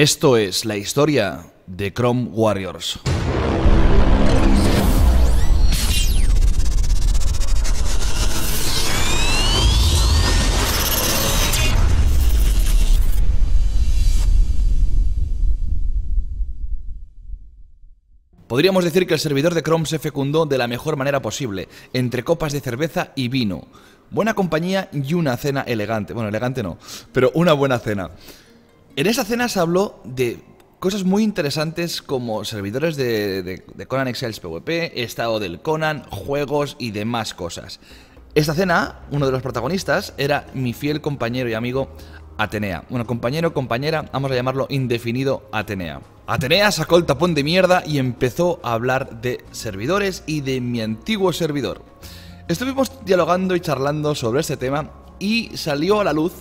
Esto es la historia de Chrome Warriors. Podríamos decir que el servidor de Chrome se fecundó de la mejor manera posible, entre copas de cerveza y vino. Buena compañía y una cena elegante. Bueno, elegante no, pero una buena cena. En esa cena se habló de cosas muy interesantes como servidores de, Conan Exiles PvP, estado del Conan, juegos y demás cosas. Esta cena, uno de los protagonistas era mi fiel compañero y amigo Atenea. Bueno, compañero, compañera, vamos a llamarlo indefinido Atenea. Atenea sacó el tapón de mierda y empezó a hablar de servidores y de mi antiguo servidor. Estuvimos dialogando y charlando sobre este tema y salió a la luz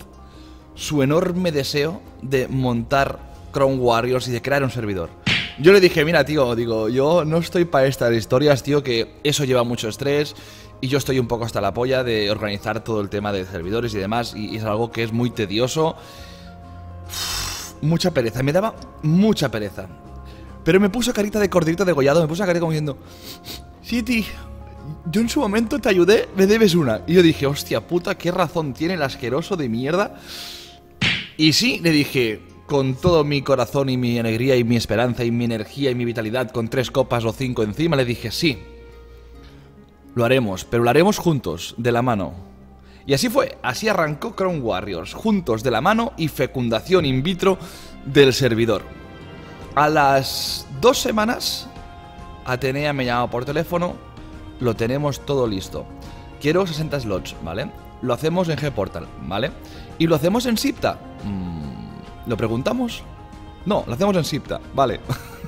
su enorme deseo de montar Crown Warriors y de crear un servidor. Yo le dije, mira, tío, digo, yo no estoy para estas historias, tío, que eso lleva mucho estrés y yo estoy un poco hasta la polla de organizar todo el tema de servidores y demás, y, es algo que es muy tedioso. mucha pereza, me daba mucha pereza. Pero me puso carita de de degollado, me puso carita como diciendo, sí, tío, yo en su momento te ayudé, me debes una. Y yo dije, hostia puta, qué razón tiene el asqueroso de mierda y sí, le dije, con todo mi corazón y mi alegría y mi esperanza y mi energía y mi vitalidad, con tres copas o cinco encima, le dije, sí, lo haremos, pero lo haremos juntos, de la mano. Y así fue, así arrancó Crown Warriors, juntos de la mano y fecundación in vitro del servidor. A las dos semanas, Atenea me llamaba por teléfono, lo tenemos todo listo quiero 60 slots, ¿vale? Lo hacemos en Gportal, ¿vale? Y lo hacemos en Sipta. Mm, ¿Lo preguntamos? No, lo hacemos en Sipta, vale.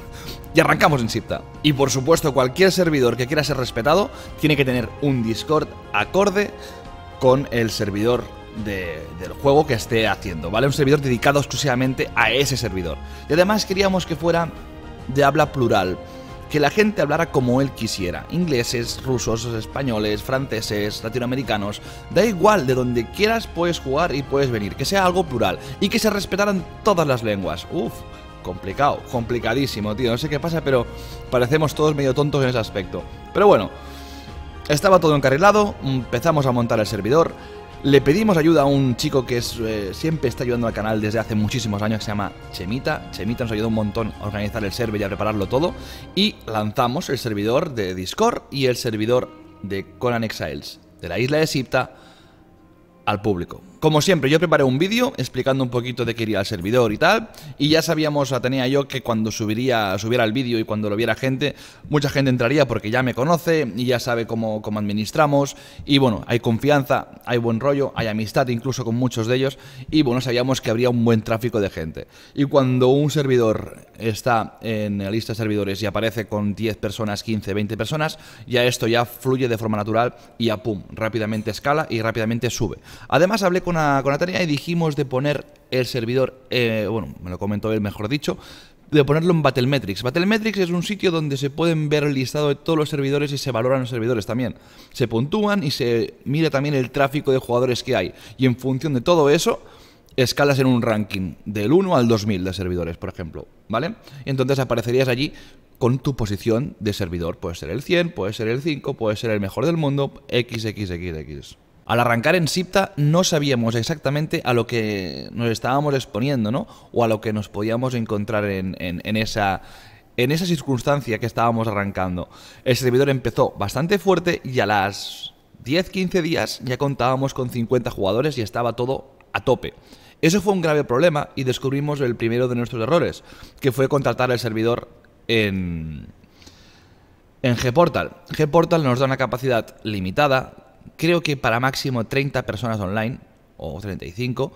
y arrancamos en Sipta. Y por supuesto, cualquier servidor que quiera ser respetado tiene que tener un Discord acorde con el servidor del juego que esté haciendo, ¿vale? Un servidor dedicado exclusivamente a ese servidor. Y además queríamos que fuera de habla plural que la gente hablara como él quisiera. Ingleses, rusos, españoles, franceses, latinoamericanos, da igual, de donde quieras puedes jugar y puedes venir, que sea algo plural y que se respetaran todas las lenguas. Uf, complicado, complicadísimo, tío. No sé qué pasa, pero parecemos todos medio tontos en ese aspecto. Pero bueno, estaba todo encarrilado, empezamos a montar el servidor. Le pedimos ayuda a un chico que eh, siempre está ayudando al canal desde hace muchísimos años, que se llama Chemita. Chemita nos ayudó un montón a organizar el server y a prepararlo todo. Y lanzamos el servidor de Discord y el servidor de Conan Exiles de la isla de Sipta público. Como siempre, yo preparé un vídeo explicando un poquito de qué iría al servidor y tal, y ya sabíamos, tenía yo, que cuando subiría, subiera el vídeo y cuando lo viera gente, mucha gente entraría porque ya me conoce y ya sabe cómo, cómo administramos, y bueno, hay confianza, hay buen rollo, hay amistad incluso con muchos de ellos, y bueno, sabíamos que habría un buen tráfico de gente. Y cuando un servidor está en la lista de servidores y aparece con 10 personas, 15, 20 personas, ya esto ya fluye de forma natural y a pum, rápidamente escala y rápidamente sube. Además, hablé con, a, y dijimos de poner el servidor, eh, bueno, me lo comentó él mejor dicho, de ponerlo en Battlemetrics. Battlemetrics es un sitio donde se pueden ver el listado de todos los servidores y se valoran los servidores también. Se puntúan y se mira también el tráfico de jugadores que hay. Y en función de todo eso, escalas en un ranking del 1 al 2000 de servidores, por ejemplo, ¿vale? Entonces aparecerías allí con tu posición de servidor. Puede ser el 100, puede ser el 5, puede ser el mejor del mundo, x. Al arrancar en SIPTA no sabíamos exactamente a lo que nos estábamos exponiendo, ¿no? O a lo que nos podíamos encontrar en, esa en esa circunstancia que estábamos arrancando. El servidor empezó bastante fuerte y a las 10-15 días ya contábamos con 50 jugadores y estaba todo a tope. Eso fue un grave problema y descubrimos el primero de nuestros errores, que fue contratar el servidor en, en Gportal. Gportal nos da una capacidad limitada, creo que para máximo 30 personas online, o 35,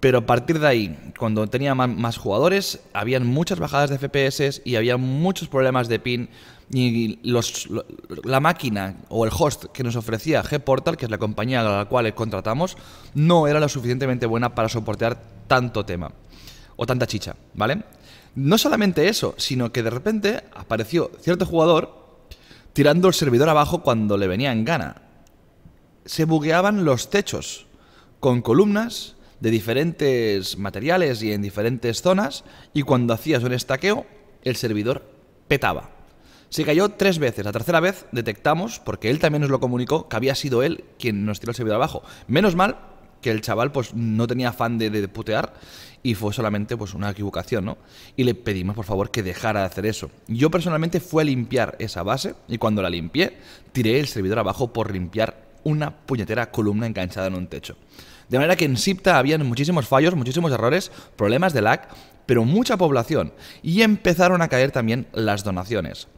pero a partir de ahí, cuando tenía más jugadores, habían muchas bajadas de FPS y había muchos problemas de pin. Y la máquina o el host que nos ofrecía G-Portal, que es la compañía a la cual contratamos, no era lo suficientemente buena para soportar tanto tema o tanta chicha, ¿vale? No solamente eso, sino que de repente apareció cierto jugador tirando el servidor abajo cuando le venía en gana. Se bugueaban los techos con columnas de diferentes materiales y en diferentes zonas y cuando hacías un estaqueo el servidor petaba. Se cayó tres veces. La tercera vez detectamos, porque él también nos lo comunicó, que había sido él quien nos tiró el servidor abajo. Menos mal que el chaval pues no tenía afán de, de, putear y fue solamente pues una equivocación, ¿no? Y le pedimos por favor que dejara de hacer eso. Yo personalmente fui a limpiar esa base y cuando la limpié tiré el servidor abajo por limpiar una puñetera columna enganchada en un techo. De manera que en SIPTA habían muchísimos fallos, muchísimos errores, problemas de lag, pero mucha población y empezaron a caer también las donaciones.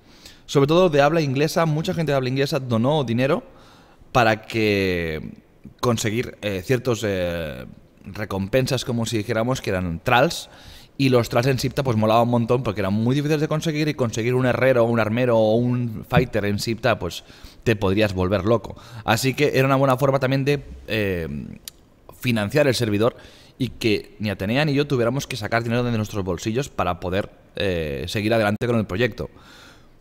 Sobre todo de habla inglesa, mucha gente de habla inglesa donó dinero para que conseguir eh, ciertos eh, recompensas, como si dijéramos que eran trals. Y los trals en Sipta pues molaba un montón porque eran muy difíciles de conseguir y conseguir un herrero, un armero o un fighter en Sipta pues te podrías volver loco. Así que era una buena forma también de eh, financiar el servidor y que ni Atenea ni yo tuviéramos que sacar dinero de nuestros bolsillos para poder seguir adelante con el proyecto.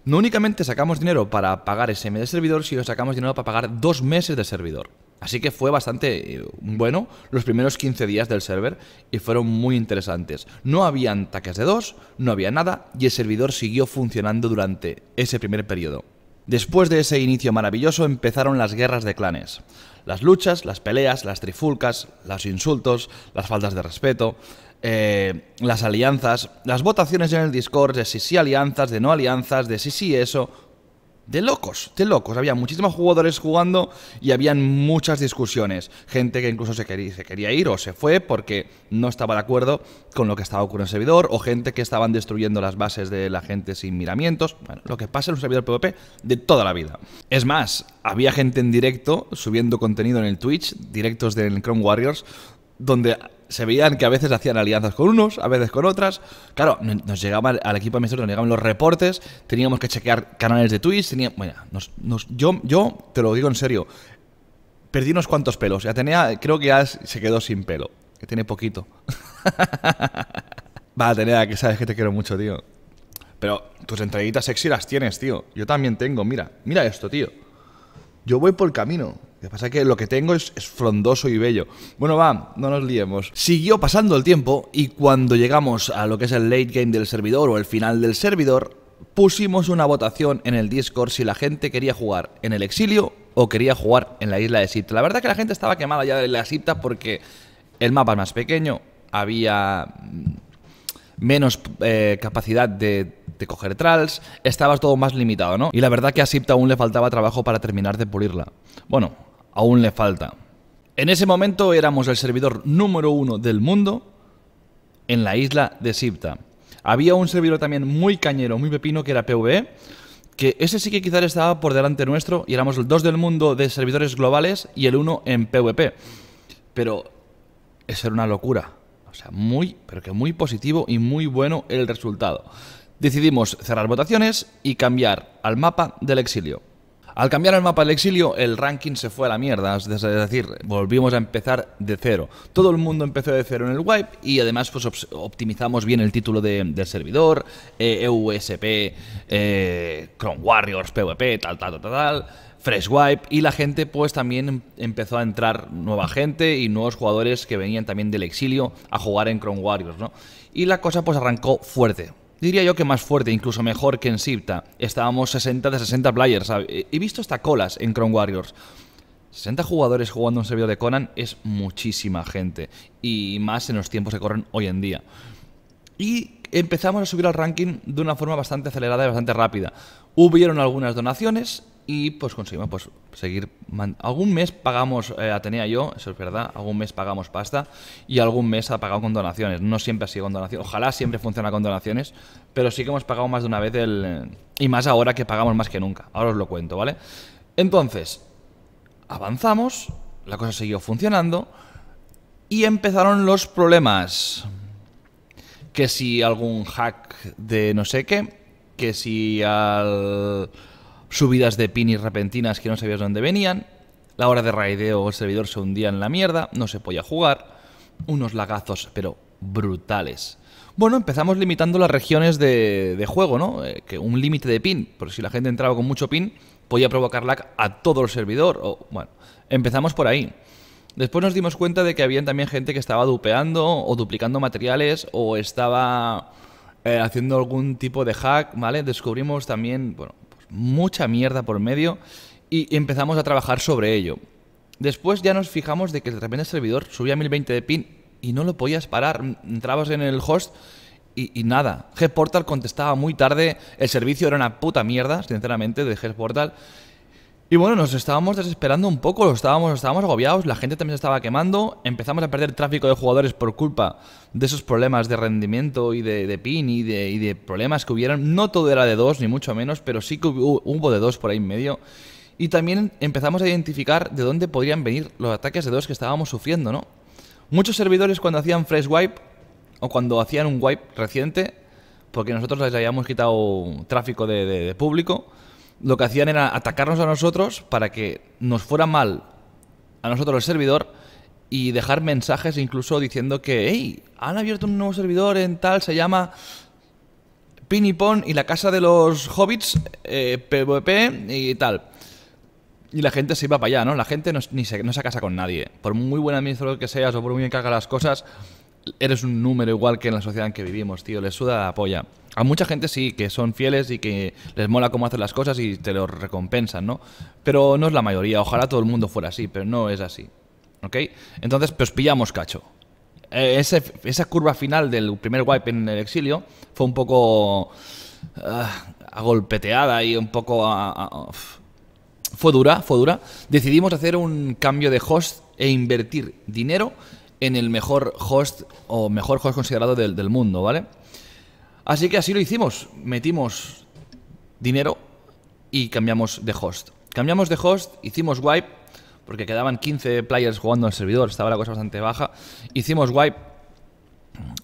No únicamente sacamos dinero para pagar ese mes de servidor, sino sacamos dinero para pagar dos meses de servidor. Así que fue bastante eh, bueno los primeros 15 días del server y fueron muy interesantes. No habían ataques de dos, no había nada y el servidor siguió funcionando durante ese primer periodo. Después de ese inicio maravilloso empezaron las guerras de clanes. Las luchas, las peleas, las trifulcas, los insultos, las faltas de respeto, eh, las alianzas, las votaciones en el Discord de si sí alianzas, de no alianzas, de si sí eso, de locos, de locos. Había muchísimos jugadores jugando y habían muchas discusiones. Gente que incluso se quería, quería, ir o se fue porque no estaba de acuerdo con lo que estaba ocurriendo en el servidor o gente que estaban destruyendo las bases de la gente sin miramientos. Bueno, lo que pasa en un servidor PvP de toda la vida. Es más, había gente en directo subiendo contenido en el Twitch, directos del Chrome Warriors, donde se veían que a veces hacían alianzas con unos, a veces con otras. Claro, nos llegaban al equipo administrativo, nos llegaban los reportes, teníamos que chequear canales de Twitch, bueno, yo, yo te lo digo en serio, perdí unos cuantos pelos. Ya tenía, creo que ya se quedó sin pelo, que tiene poquito. Va, Atenea, que sabes que te quiero mucho, tío. Pero tus entraditas sexy las tienes, tío. Yo también tengo, mira, mira esto, tío. Yo voy por el camino. Lo que pasa es que lo que tengo es, frondoso y bello. Bueno, va, no nos liemos. Siguió pasando el tiempo y cuando llegamos a lo que es el late game del servidor o el final del servidor, pusimos una votación en el Discord si la gente quería jugar en el exilio o quería jugar en la isla de Sipta. La verdad que la gente estaba quemada ya de la Sipta porque el mapa es más pequeño, había menos eh, capacidad de, coger trals, estaba todo más limitado, ¿no? Y la verdad que a Sipta aún le faltaba trabajo para terminar de pulirla. Bueno, aún le falta. En ese momento éramos el servidor número uno del mundo en la isla de Sipta. Había un servidor también muy cañero, muy pepino, que era PvE, que ese sí que quizás estaba por delante nuestro y éramos el dos del mundo de servidores globales y el uno en PvP. Pero eso era una locura sea, muy, pero que muy positivo y muy bueno el resultado. Decidimos cerrar votaciones y cambiar al mapa del exilio. Al cambiar el mapa del exilio, el ranking se fue a la mierda, es decir, volvimos a empezar de cero. Todo el mundo empezó de cero en el wipe y además pues, optimizamos bien el título del servidor, EUSP, eh, e eh Warriors, PvP, tal, tal, tal, tal. Fresh Wipe y la gente pues también em-, empezó a entrar nueva gente y nuevos jugadores que venían también del exilio a jugar en Chrome Warriors, ¿no? Y la cosa pues arrancó fuerte diría yo que más fuerte, incluso mejor que en Sipta. Estábamos 60 de 60 players. He visto hasta colas en Crown Warriors. 60 jugadores jugando un servidor de Conan es muchísima gente. Y más en los tiempos que corren hoy en día. Y empezamos a subir al ranking de una forma bastante acelerada y bastante rápida. Hubieron algunas donaciones y pues conseguimos pues, seguir... Algún mes pagamos, eh, Atenea yo, eso es verdad, algún mes pagamos pasta y algún mes ha pagado con donaciones. No siempre ha sido con donaciones, ojalá siempre funciona con donaciones, pero sí que hemos pagado más de una vez el... Y más ahora que pagamos más que nunca, ahora os lo cuento, ¿vale? Entonces, avanzamos, la cosa siguió funcionando y empezaron los problemas. Que si algún hack de no sé qué, que si al subidas de pinis repentinas que no sabías dónde venían, la hora de raideo o el servidor se hundía en la mierda, no se podía jugar, unos lagazos, pero brutales. Bueno, empezamos limitando las regiones de, juego, ¿no? Eh, que un límite de pin, por si la gente entraba con mucho pin, podía provocar lag a todo el servidor. O, bueno, empezamos por ahí. Después nos dimos cuenta de que había también gente que estaba dupeando o duplicando materiales o estaba eh, haciendo algún tipo de hack, ¿vale? Descubrimos también, bueno, mucha mierda por medio y empezamos a trabajar sobre ello. Después ya nos fijamos de que de repente el servidor subía 1020 de pin y no lo podías parar. Entrabas en el host y, y nada. G-Portal contestaba muy tarde. El servicio era una puta mierda, sinceramente, de G-Portal. Y bueno, nos estábamos desesperando un poco, lo estábamos, estábamos agobiados, la gente también se estaba quemando, empezamos a perder tráfico de jugadores por culpa de esos problemas de rendimiento y de, pin y de, problemas que hubieran. No todo era de dos, ni mucho menos, pero sí que hubo, de dos por ahí en medio. Y también empezamos a identificar de dónde podrían venir los ataques de dos que estábamos sufriendo, ¿no? Muchos servidores cuando hacían fresh wipe o cuando hacían un wipe reciente, porque nosotros les habíamos quitado tráfico de, de público, lo que hacían era atacarnos a nosotros para que nos fuera mal a nosotros el servidor y dejar mensajes incluso diciendo que, hey, han abierto un nuevo servidor en tal, se llama Pinipon y la casa de los hobbits, PvP eh, y tal. Y la gente se iba para allá, ¿no? La gente no, ni se, no se casa con nadie. Por muy buen administrador que seas o por muy bien que hagas las cosas, eres un número igual que en la sociedad en que vivimos, tío. Les suda la polla. A mucha gente sí, que son fieles y que les mola cómo hacen las cosas y te lo recompensan, ¿no? Pero no es la mayoría. Ojalá todo el mundo fuera así, pero no es así. ¿Ok? Entonces, pues pillamos cacho. E, esa curva final del primer wipe en el exilio fue un poco a ah, agolpeteada y un poco... Ah, ah, fue dura, fue dura. Decidimos hacer un cambio de host e invertir dinero en el mejor host o mejor host considerado del, mundo, ¿vale? Así que así lo hicimos, metimos dinero y cambiamos de host. Cambiamos de host, hicimos wipe, porque quedaban 15 players jugando al servidor, estaba la cosa bastante baja. Hicimos wipe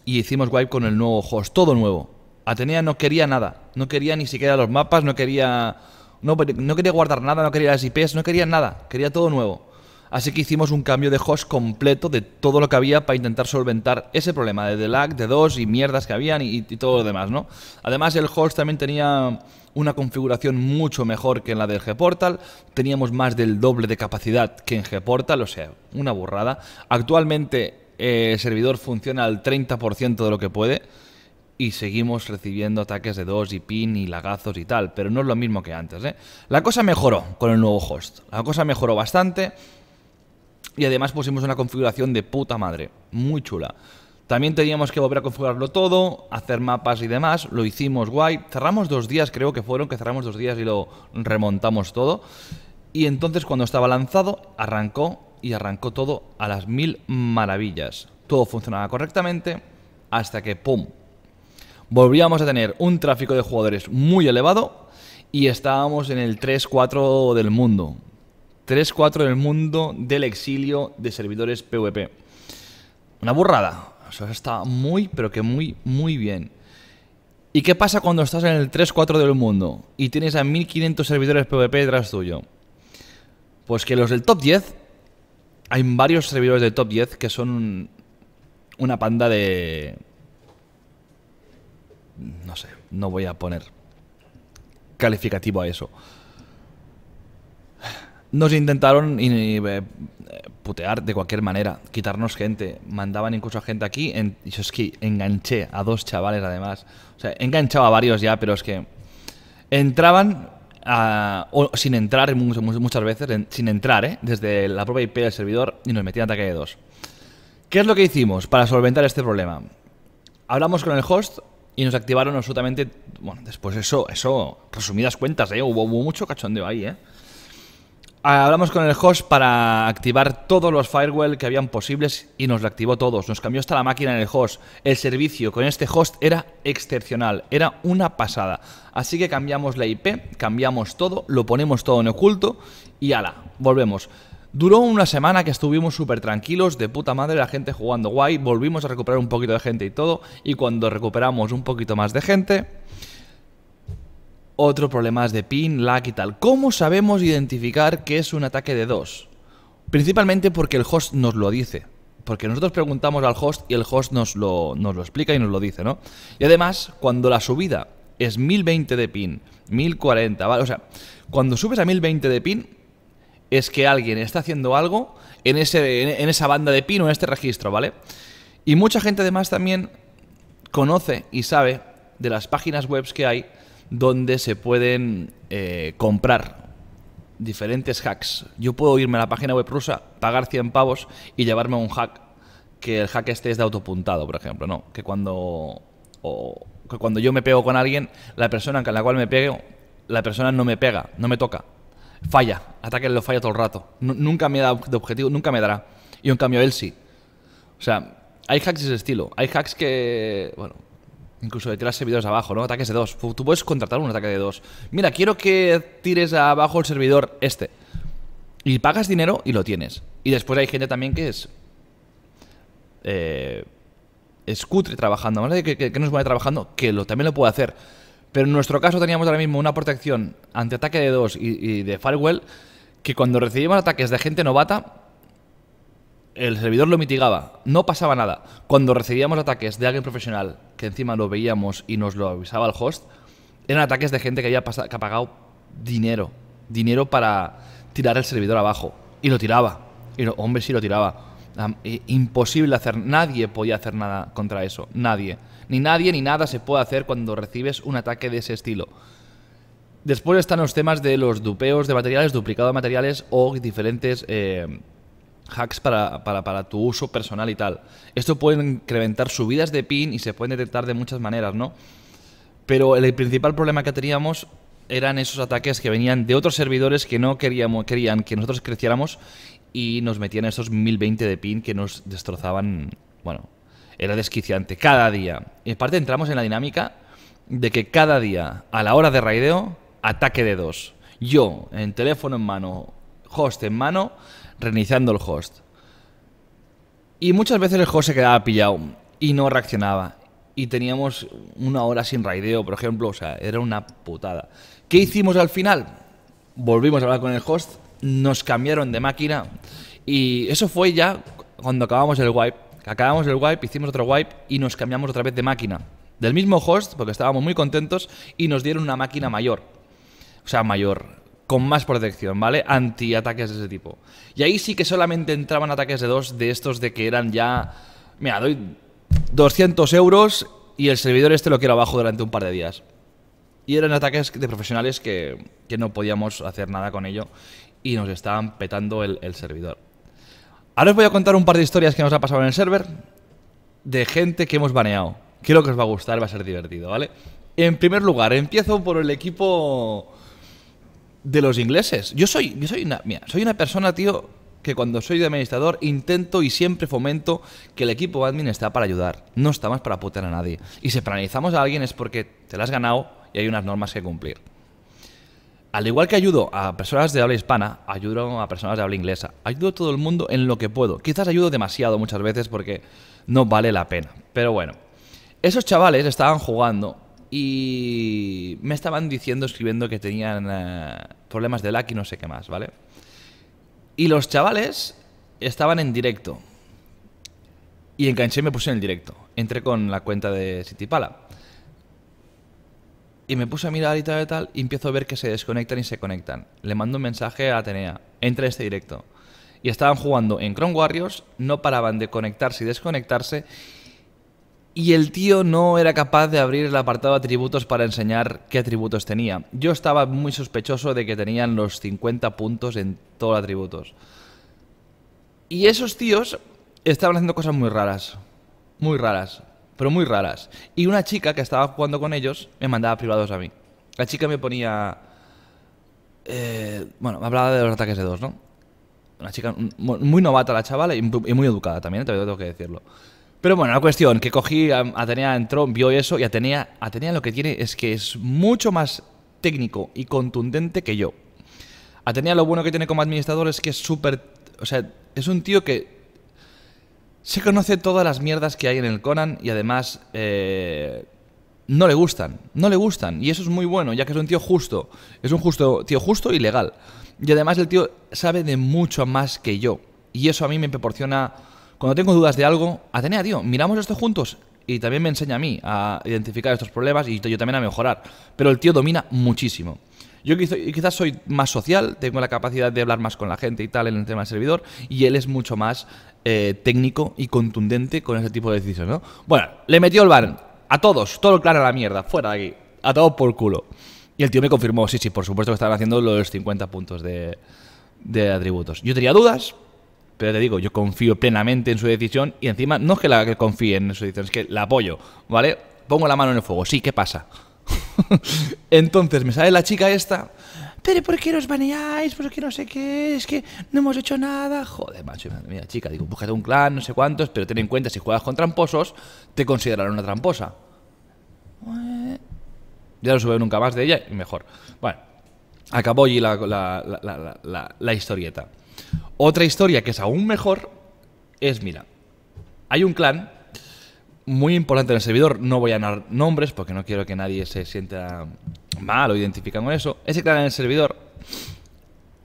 y hicimos wipe con el nuevo host, todo nuevo. Atenea no quería nada, no quería ni siquiera los mapas, no quería, no, no quería guardar nada, no quería las IPs, no quería nada, quería todo nuevo. Así que hicimos un cambio de host completo de todo lo que había para intentar solventar ese problema de lag, de dos y mierdas que habían y, todo lo demás, ¿no? Además, el host también tenía una configuración mucho mejor que en la del Gportal. Teníamos más del doble de capacidad que en Gportal, o sea, una burrada. Actualmente eh, el servidor funciona al 30% de lo que puede y seguimos recibiendo ataques de dos y pin y lagazos y tal, pero no es lo mismo que antes. ¿eh? La cosa mejoró con el nuevo host. La cosa mejoró bastante. Y además pusimos una configuración de puta madre, muy chula. También teníamos que volver a configurarlo todo, hacer mapas y demás, lo hicimos guay. Cerramos dos días, creo que fueron, que cerramos dos días y lo remontamos todo. Y entonces cuando estaba lanzado, arrancó y arrancó todo a las mil maravillas. Todo funcionaba correctamente hasta que, ¡pum!, volvíamos a tener un tráfico de jugadores muy elevado y estábamos en el 3-4 del mundo. 3.4 en del mundo del exilio de servidores PvP. Una burrada. eso está muy, pero que muy, muy bien. ¿Y qué pasa cuando estás en el 3-4 del mundo y tienes a 1500 servidores PvP detrás tuyo? Pues que los del top 10, hay varios servidores del top 10 que son una panda de... No sé, no voy a poner calificativo a eso. Nos intentaron eh, putear de cualquier manera, quitarnos gente. Mandaban incluso a gente aquí. En, yo es que enganché a dos chavales además. O sea, he enganchado a varios ya, pero es que entraban sin entrar muchas veces, sin entrar, ¿eh? desde la propia IP del servidor y nos metían ataque de dos. ¿Qué es lo que hicimos para solventar este problema? Hablamos con el host y nos activaron absolutamente... Bueno, después eso, eso resumidas cuentas, ¿eh? hubo, hubo mucho cachondeo ahí, ¿eh? Hablamos con el host para activar todos los firewall que habían posibles y nos lo activó todos. Nos cambió hasta la máquina en el host. El servicio con este host era excepcional, era una pasada. Así que cambiamos la IP, cambiamos todo, lo ponemos todo en oculto y ala, volvemos. Duró una semana que estuvimos súper tranquilos, de puta madre, la gente jugando guay, volvimos a recuperar un poquito de gente y todo, y cuando recuperamos un poquito más de gente, otro problema es de pin, lag y tal. ¿Cómo sabemos identificar que es un ataque de dos? Principalmente porque el host nos lo dice. Porque nosotros preguntamos al host y el host nos lo, nos lo explica y nos lo dice, ¿no? Y además, cuando la subida es 1020 de pin, 1040, ¿vale? O sea, cuando subes a 1020 de pin, es que alguien está haciendo algo en, ese, en esa banda de pin o en este registro, ¿vale? Y mucha gente además también conoce y sabe de las páginas web que hay donde se pueden eh, comprar diferentes hacks. Yo puedo irme a la página web rusa, pagar 100 pavos y llevarme un hack, que el hack este es de autopuntado, por ejemplo, ¿no? Que cuando, o, que cuando yo me pego con alguien, la persona con la cual me pego, la persona no me pega, no me toca. Falla, ataque lo falla todo el rato. nunca me da de objetivo, nunca me dará. Y en cambio él sí. O sea, hay hacks de ese estilo. Hay hacks que, bueno, Incluso de tirar servidores abajo, ¿no? Ataques de dos. Tú puedes contratar un ataque de dos. Mira, quiero que tires abajo el servidor este. Y pagas dinero y lo tienes. Y después hay gente también que es. Eh, es cutre trabajando. ¿no? de que, no es buena trabajando, que lo, también lo puede hacer. Pero en nuestro caso teníamos ahora mismo una protección ante ataque de dos y, y de firewall. Que cuando recibimos ataques de gente novata, el servidor lo mitigaba, no pasaba nada. Cuando recibíamos ataques de alguien profesional, que encima lo veíamos y nos lo avisaba el host, eran ataques de gente que había pagado dinero, dinero para tirar el servidor abajo. Y lo tiraba. Y hombre, sí lo tiraba. imposible hacer, nadie podía hacer nada contra eso, nadie. Ni nadie ni nada se puede hacer cuando recibes un ataque de ese estilo. Después están los temas de los dupeos de materiales, duplicado de materiales o diferentes... Eh, hacks para, tu uso personal y tal. Esto puede incrementar subidas de pin y se pueden detectar de muchas maneras, ¿no? Pero el principal problema que teníamos eran esos ataques que venían de otros servidores que no queríamos, querían que nosotros creciéramos y nos metían esos 1020 de pin que nos destrozaban, bueno, era desquiciante cada día. Y aparte entramos en la dinámica de que cada día, a la hora de raideo, ataque de dos. Yo, en teléfono en mano, host en mano, reiniciando el host. Y muchas veces el host se quedaba pillado y no reaccionaba. Y teníamos una hora sin raideo, por ejemplo. O sea, era una putada. ¿Qué hicimos al final? Volvimos a hablar con el host, nos cambiaron de máquina. Y eso fue ya cuando acabamos el wipe. Acabamos el wipe, hicimos otro wipe y nos cambiamos otra vez de máquina. Del mismo host, porque estábamos muy contentos, y nos dieron una máquina mayor. O sea, mayor con más protección, ¿vale? Anti ataques de ese tipo. Y ahí sí que solamente entraban ataques de dos de estos de que eran ya... Mira, doy 200 euros y el servidor este lo quiero abajo durante un par de días. Y eran ataques de profesionales que, no podíamos hacer nada con ello y nos estaban petando el, el servidor. Ahora os voy a contar un par de historias que nos ha pasado en el server de gente que hemos baneado. Creo que os va a gustar, va a ser divertido, ¿vale? En primer lugar, empiezo por el equipo de los ingleses. Yo soy, yo soy una, soy una persona, tío, que cuando soy de administrador intento y siempre fomento que el equipo admin está para ayudar, no está más para putear a nadie. Y si penalizamos a alguien es porque te la has ganado y hay unas normas que cumplir. Al igual que ayudo a personas de habla hispana, ayudo a personas de habla inglesa. Ayudo a todo el mundo en lo que puedo. Quizás ayudo demasiado muchas veces porque no vale la pena. Pero bueno, esos chavales estaban jugando y me estaban diciendo, escribiendo que tenían eh, problemas de lag y no sé qué más, ¿vale? Y los chavales estaban en directo. Y enganché y me puse en el directo. Entré con la cuenta de Citipala. Y me puse a mirar y tal y tal, y empiezo a ver que se desconectan y se conectan. Le mando un mensaje a Atenea, entra este directo. Y estaban jugando en Chrome Warriors, no paraban de conectarse y desconectarse, y el tío no era capaz de abrir el apartado de atributos para enseñar qué atributos tenía. Yo estaba muy sospechoso de que tenían los 50 puntos en todos los atributos. Y esos tíos estaban haciendo cosas muy raras. Muy raras. Pero muy raras. Y una chica que estaba jugando con ellos me mandaba privados a mí. La chica me ponía... Eh, bueno, me hablaba de los ataques de dos, ¿no? Una chica muy novata la chavala y muy educada también, también tengo que decirlo. Pero bueno, la cuestión que cogí, Atenea entró, vio eso y Atenea, Atenea lo que tiene es que es mucho más técnico y contundente que yo. Atenea lo bueno que tiene como administrador es que es súper... O sea, es un tío que se conoce todas las mierdas que hay en el Conan y además eh, no le gustan, no le gustan. Y eso es muy bueno, ya que es un tío justo. Es un justo, tío justo y legal. Y además el tío sabe de mucho más que yo. Y eso a mí me proporciona cuando tengo dudas de algo, Atenea, tío, miramos esto juntos. Y también me enseña a mí a identificar estos problemas y yo también a mejorar. Pero el tío domina muchísimo. Yo quizás soy más social, tengo la capacidad de hablar más con la gente y tal en el tema del servidor, y él es mucho más eh, técnico y contundente con ese tipo de decisiones, ¿no? Bueno, le metió el bar a todos, todo el a la mierda, fuera de aquí, a todos por culo. Y el tío me confirmó, sí, sí, por supuesto que estaban haciendo los 50 puntos de, de atributos. Yo tenía dudas, pero te digo, yo confío plenamente en su decisión y encima no es que la que confíe en su decisión, es que la apoyo, ¿vale? Pongo la mano en el fuego, sí, ¿qué pasa? Entonces me sale la chica esta, pero ¿por qué nos baneáis? ¿Por qué no sé qué? Es que no hemos hecho nada. Joder, macho, mira, chica, digo, búscate un clan, no sé cuántos, pero ten en cuenta, si juegas con tramposos, te considerarán una tramposa. Ya no sube nunca más de ella y mejor. Bueno, acabó allí la, la, la historieta. Otra historia que es aún mejor es, mira, hay un clan muy importante en el servidor, no voy a dar nombres porque no quiero que nadie se sienta mal o identifique con eso. Ese clan en el servidor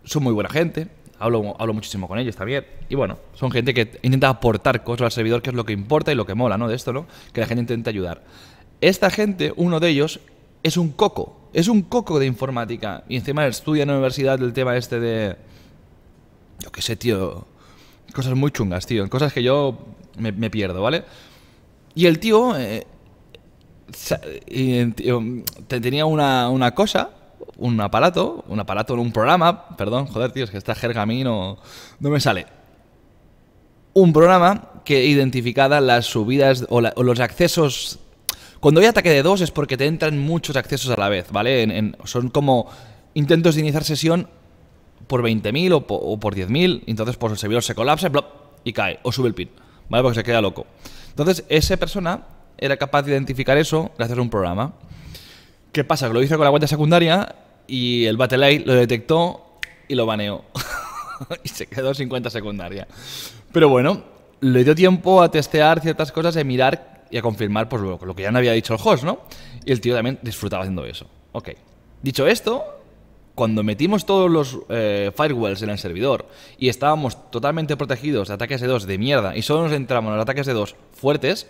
son muy buena gente, hablo, hablo muchísimo con ellos también. Y bueno, son gente que intenta aportar cosas al servidor, que es lo que importa y lo que mola, ¿no? De esto, ¿no? Que la gente intenta ayudar. Esta gente, uno de ellos, es un coco. Es un coco de informática. Y encima estudia en la universidad el tema este de, yo qué sé, tío. Cosas muy chungas, tío. Cosas que yo me, pierdo, ¿vale? Y el tío. Eh, eh tenía una, cosa, un aparato, un aparato, un programa, perdón, joder, tío, es que esta jerga a mí no, no me sale. Un programa que identificaba las subidas o, los accesos. Cuando hay ataque de dos es porque te entran muchos accesos a la vez, ¿vale? son como intentos de iniciar sesión por 20.000 o, por, o por 10.000, entonces pues el servidor se colapsa y cae, o sube el pin, ¿vale? Porque se queda loco. Entonces, esa persona era capaz de identificar eso gracias a un programa. ¿Qué pasa? Que lo hizo con la cuenta secundaria y el Battle lo detectó y lo baneó. y se quedó sin cuenta secundaria. Pero bueno, le dio tiempo a testear ciertas cosas, a mirar y a confirmar pues, luego, lo que ya no había dicho el host, ¿no? Y el tío también disfrutaba haciendo eso. Ok. Dicho esto, cuando metimos todos los eh, firewalls en el servidor y estábamos totalmente protegidos de ataques de dos de mierda y solo nos entramos en los ataques de dos fuertes,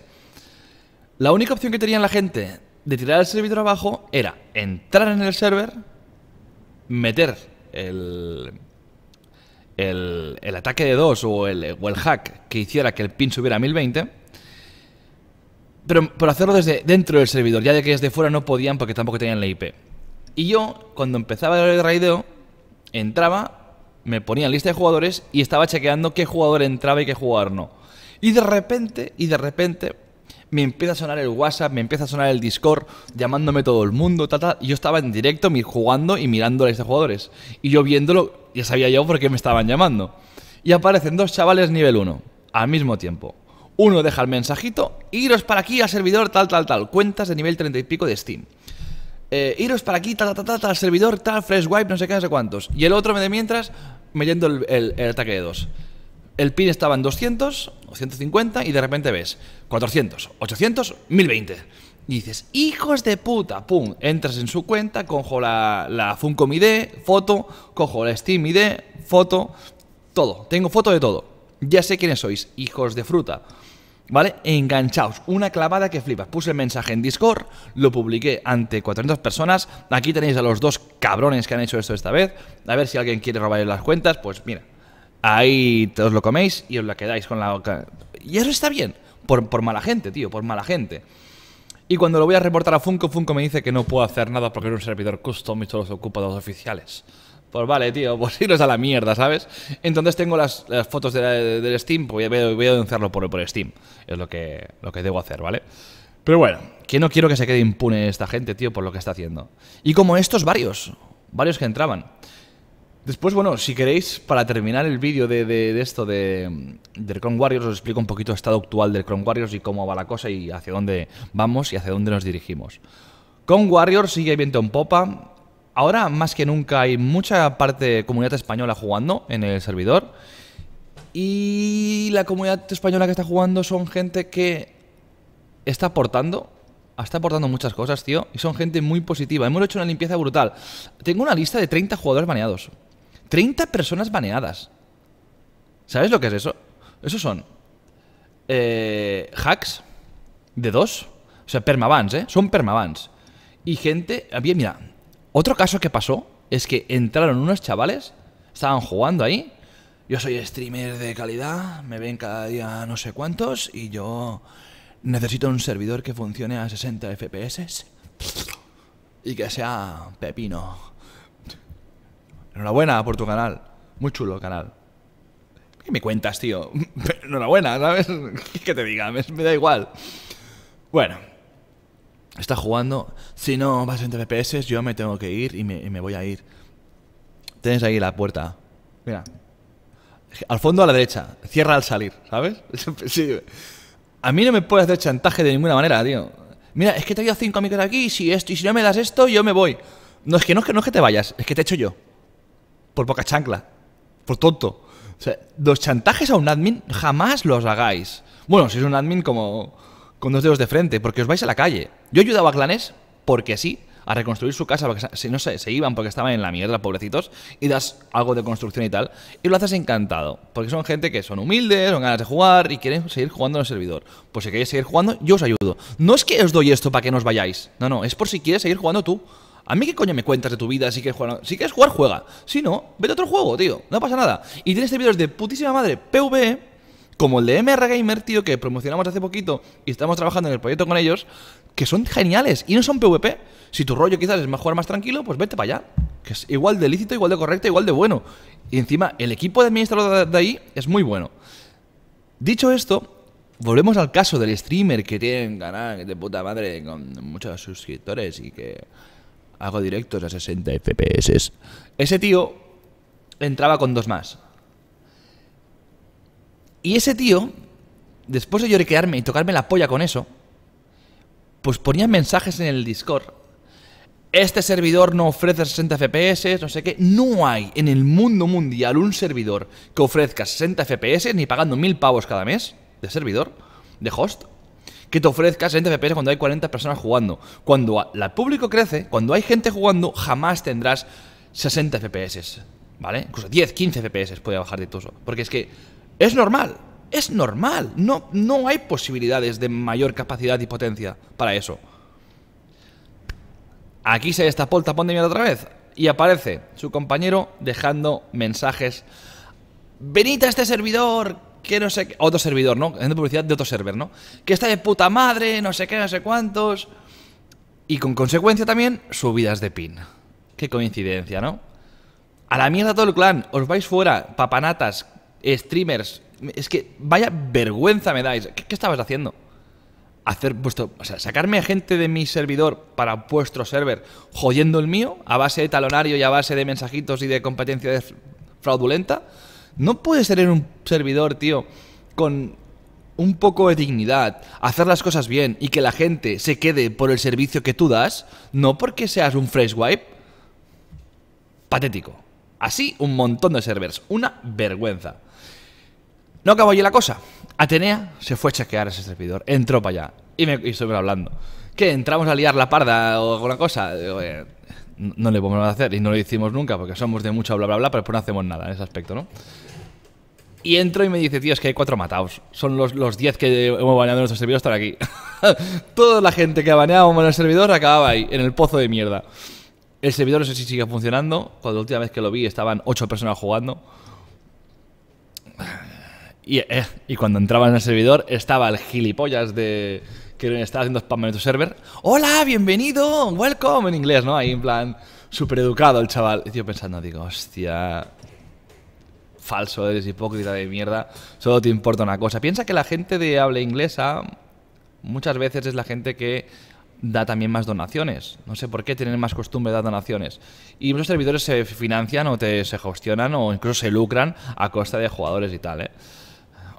la única opción que tenía la gente de tirar el servidor abajo era entrar en el server, meter el, el, ataque de 2 o el, hack que hiciera que el pin subiera a 1020 pero, por hacerlo desde dentro del servidor, ya de que desde fuera no podían porque tampoco tenían la IP. Y yo, cuando empezaba el raideo, entraba, me ponía lista de jugadores y estaba chequeando qué jugador entraba y qué jugador no. Y de repente, y de repente, me empieza a sonar el WhatsApp, me empieza a sonar el Discord, llamándome todo el mundo, tal tal Y yo estaba en directo jugando y mirando la lista de jugadores. Y yo viéndolo, ya sabía yo por qué me estaban llamando. Y aparecen dos chavales nivel 1, al mismo tiempo. Uno deja el mensajito, iros para aquí al servidor tal, tal, tal, cuentas de nivel 30 y pico de Steam eh, iros para aquí, tal, tal, tal, ta, servidor, tal, fresh wipe, no sé qué, no sé cuántos. Y el otro, me de mientras, me el, el, ataque de dos. El pin estaba en 200 250, y de repente ves 400, 800, 1020. Y dices, hijos de puta, pum, entras en su cuenta, cojo la, la Funcom ID, foto, cojo la Steam ID, foto, todo. Tengo foto de todo. Ya sé quiénes sois, hijos de fruta. ¿Vale? Enganchaos, una clavada que flipas. Puse el mensaje en Discord, lo publiqué ante 400 personas. Aquí tenéis a los dos cabrones que han hecho esto esta vez. A ver si alguien quiere robar las cuentas, pues mira, ahí os lo coméis y os la quedáis con la... Y eso está bien, por, por mala gente, tío, por mala gente. Y cuando lo voy a reportar a Funko, Funko me dice que no puedo hacer nada porque es un servidor custom y solo los ocupa oficiales. Pues vale, tío, pues iros a la mierda, ¿sabes? Entonces tengo las, fotos del Steam, pues voy a, denunciarlo por, Steam. Es lo que, que debo hacer, ¿vale? Pero bueno, que no quiero que se quede impune esta gente, tío, por lo que está haciendo. Y como estos, varios. Varios que entraban. Después, bueno, si queréis, para terminar el vídeo de, esto de, del Chrome Warriors, os explico un poquito el estado actual del Chrome Warriors y cómo va la cosa y hacia dónde vamos y hacia dónde nos dirigimos. Chrome Warriors sigue viento en popa, ahora más que nunca hay mucha parte de comunidad española jugando en el servidor. Y la comunidad española que está jugando son gente que está aportando. Está aportando muchas cosas, tío. Y son gente muy positiva. Hemos hecho una limpieza brutal. Tengo una lista de 30 jugadores baneados. 30 personas baneadas. ¿Sabes lo que es eso? Esos son eh, hacks de dos. O sea, permavans, ¿eh? Son permavans. Y gente... Había, mira, otro caso que pasó es que entraron unos chavales, estaban jugando ahí. Yo soy streamer de calidad, me ven cada día no sé cuántos y yo necesito un servidor que funcione a 60 FPS y que sea pepino. Enhorabuena por tu canal. Muy chulo el canal. ¿Qué me cuentas, tío? Enhorabuena, ¿sabes? ¿Qué te diga? me da igual. Bueno, está jugando, si no vas en FPS, yo me tengo que ir y me, voy a ir. Tienes ahí la puerta. Mira. Al fondo a la derecha. Cierra al salir, ¿sabes? sí. A mí no me puedes hacer chantaje de ninguna manera, tío. Mira, es que te he ido cinco amigos aquí y si, esto, y si no me das esto, yo me voy. No es, que no, es que no es que te vayas, es que te echo yo. Por poca chancla. Por tonto. O sea, los chantajes a un admin jamás los hagáis. Bueno, si es un admin como con dos dedos de frente, porque os vais a la calle. Yo ayudaba a clanes porque sí, a reconstruir su casa, porque se, no sé, se iban porque estaban en la mierda, pobrecitos, y das algo de construcción y tal, y lo haces encantado, porque son gente que son humildes, son ganas de jugar y quieren seguir jugando en el servidor. Pues si queréis seguir jugando, yo os ayudo. No es que os doy esto para que nos os vayáis, no, no, es por si quieres seguir jugando tú. A mí qué coño me cuentas de tu vida si quieres jugar. Si quieres jugar, juega. Si no, vete a otro juego, tío. No pasa nada. Y tienes servidores de putísima madre PvE como el de MR Gamer, tío, que promocionamos hace poquito y estamos trabajando en el proyecto con ellos, que son geniales y no son PvP. Si tu rollo quizás es más jugar más tranquilo, pues vete para allá. Que es igual de lícito, igual de correcto, igual de bueno. Y encima, el equipo de administrador de ahí es muy bueno. Dicho esto, volvemos al caso del streamer que tiene un canal de puta madre con muchos suscriptores y que hago directos a 60 FPS. Ese tío entraba con dos más. Y ese tío, después de lloriquearme y tocarme la polla con eso, pues ponía mensajes en el Discord. Este servidor no ofrece 60 FPS, no sé qué. No hay en el mundo mundial un servidor que ofrezca 60 FPS ni pagando mil pavos cada mes de servidor, de host, que te ofrezca 60 FPS cuando hay 40 personas jugando. Cuando el público crece, cuando hay gente jugando, jamás tendrás 60 FPS, ¿vale? Incluso 10, 15 FPS puede bajar de todo. Porque es que es normal, es normal. No, no hay posibilidades de mayor capacidad y potencia para eso. Aquí se destapó el tapón de mierda otra vez y aparece su compañero dejando mensajes. Venid a este servidor, que no sé qué. Otro servidor, ¿no? Haciendo publicidad de otro server, ¿no? Que está de puta madre, no sé qué, no sé cuántos. Y con consecuencia también subidas de pin. Qué coincidencia, ¿no? A la mierda todo el clan, os vais fuera, papanatas, streamers, es que vaya vergüenza me dais. ¿Qué, estabas haciendo? Hacer vuestro, o sea, sacarme a gente de mi servidor para vuestro server, jodiendo el mío, a base de talonario y a base de mensajitos y de competencia fraudulenta. No puede ser en un servidor, tío, con un poco de dignidad, hacer las cosas bien y que la gente se quede por el servicio que tú das, no porque seas un fresh wipe. Patético. Así un montón de servers. Una vergüenza. No acabó allí la cosa. Atenea se fue a chequear ese servidor, entró para allá y, me, hablando. ¿Qué? ¿Entramos a liar la parda o alguna cosa? no le podemos nada hacer y no lo hicimos nunca porque somos de mucho bla bla bla, pero después no hacemos nada en ese aspecto, ¿no? Y entro y me dice, tío, es que hay cuatro matados. Son los diez que hemos baneado en nuestro servidor están aquí. Toda la gente que baneábamos en el servidor acababa ahí, en el pozo de mierda. El servidor no sé si sigue funcionando. Cuando la última vez que lo vi estaban ocho personas jugando. Eh, y, cuando entraba en el servidor estaba el gilipollas de que estaba haciendo spam en tu server. Hola, bienvenido, welcome en inglés, ¿no? Ahí en plan súper educado el chaval. Y yo pensando, digo, hostia, falso, eres hipócrita de mierda, solo te importa una cosa. Piensa que la gente de habla inglesa muchas veces es la gente que da también más donaciones. No sé por qué tienen más costumbre de dar donaciones. Y los servidores se financian o se gestionan o incluso se lucran a costa de jugadores y tal, ¿eh?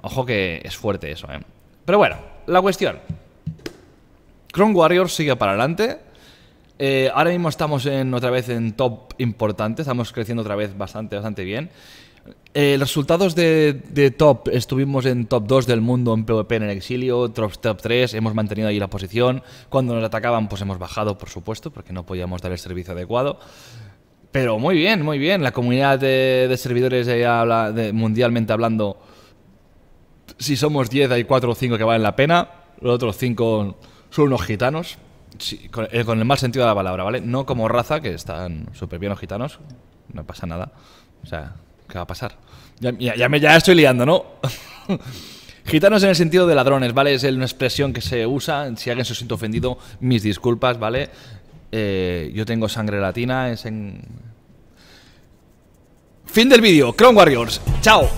Ojo que es fuerte eso, ¿eh? Pero bueno, la cuestión. Chrome Warriors sigue para adelante. Eh, ahora mismo estamos en, otra vez en top importante, estamos creciendo otra vez bastante, bastante bien. Eh, los resultados de, top, estuvimos en top 2 del mundo en PvP en el exilio, top, top 3, hemos mantenido ahí la posición. Cuando nos atacaban, pues hemos bajado, por supuesto, porque no podíamos dar el servicio adecuado. Pero muy bien, muy bien. La comunidad de, de servidores mundialmente hablando si somos 10 hay 4 o 5 que valen la pena, los otros 5 son unos gitanos, eh, con, el mal sentido de la palabra, ¿vale? No como raza, que están súper bien los gitanos, no pasa nada. O sea, ¿qué va a pasar? Ya, me ya estoy liando, ¿no? Gitanos en el sentido de ladrones, ¿vale? Es una expresión que se usa, si alguien se siente ofendido, mis disculpas, ¿vale? Eh, yo tengo sangre latina, es en... Fin del vídeo, Clone Warriors, chao.